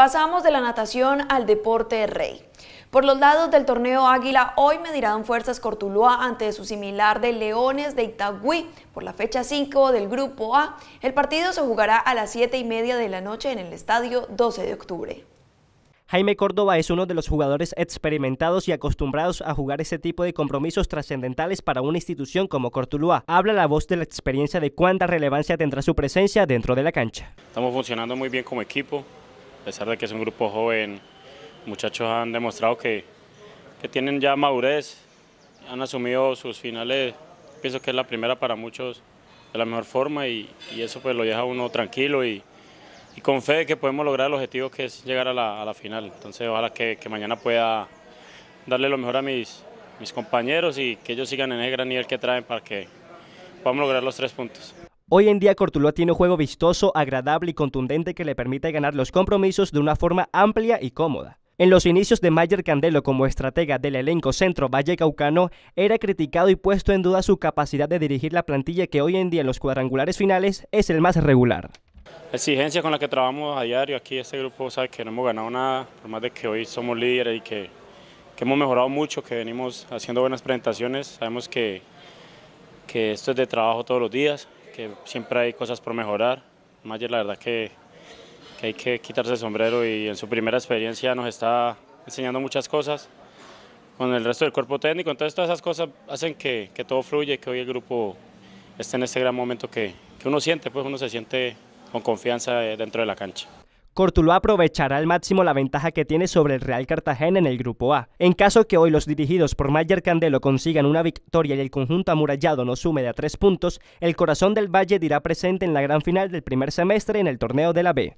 Pasamos de la natación al deporte rey. Por los lados del torneo Águila, hoy medirán fuerzas cortulúa ante su similar de Leones de Itagüí por la fecha 5 del Grupo A. El partido se jugará a las 7 y media de la noche en el estadio 12 de octubre. Jaime Córdoba es uno de los jugadores experimentados y acostumbrados a jugar ese tipo de compromisos trascendentales para una institución como cortulúa Habla la voz de la experiencia de cuánta relevancia tendrá su presencia dentro de la cancha. Estamos funcionando muy bien como equipo, a pesar de que es un grupo joven, muchachos han demostrado que, tienen ya madurez, han asumido sus finales, pienso que es la primera para muchos de la mejor forma y, eso pues lo deja uno tranquilo y, con fe de que podemos lograr el objetivo que es llegar a la, final. Entonces ojalá que, mañana pueda darle lo mejor a mis, mis compañeros y que ellos sigan en ese gran nivel que traen para que podamos lograr los tres puntos. Hoy en día Cortuluá tiene un juego vistoso, agradable y contundente que le permite ganar los compromisos de una forma amplia y cómoda. En los inicios de Mayer Candelo como estratega del elenco centro Valle Caucano, era criticado y puesto en duda su capacidad de dirigir la plantilla que hoy en día en los cuadrangulares finales es el más regular. Exigencia con la que trabajamos a diario aquí, este grupo sabe que no hemos ganado nada, por más de que hoy somos líderes y que, que hemos mejorado mucho, que venimos haciendo buenas presentaciones, sabemos que que esto es de trabajo todos los días, que siempre hay cosas por mejorar. Mayer, la verdad que, hay que quitarse el sombrero y en su primera experiencia nos está enseñando muchas cosas con el resto del cuerpo técnico. Entonces todas esas cosas hacen que, todo fluya que hoy el grupo esté en este gran momento que uno siente, pues uno se siente con confianza eh, dentro de la cancha. Cortuluá aprovechará al máximo la ventaja que tiene sobre el Real Cartagena en el Grupo A. En caso que hoy los dirigidos por Mayer Candelo consigan una victoria y el conjunto amurallado no sume de a tres puntos, el corazón del Valle dirá presente en la gran final del primer semestre en el torneo de la B.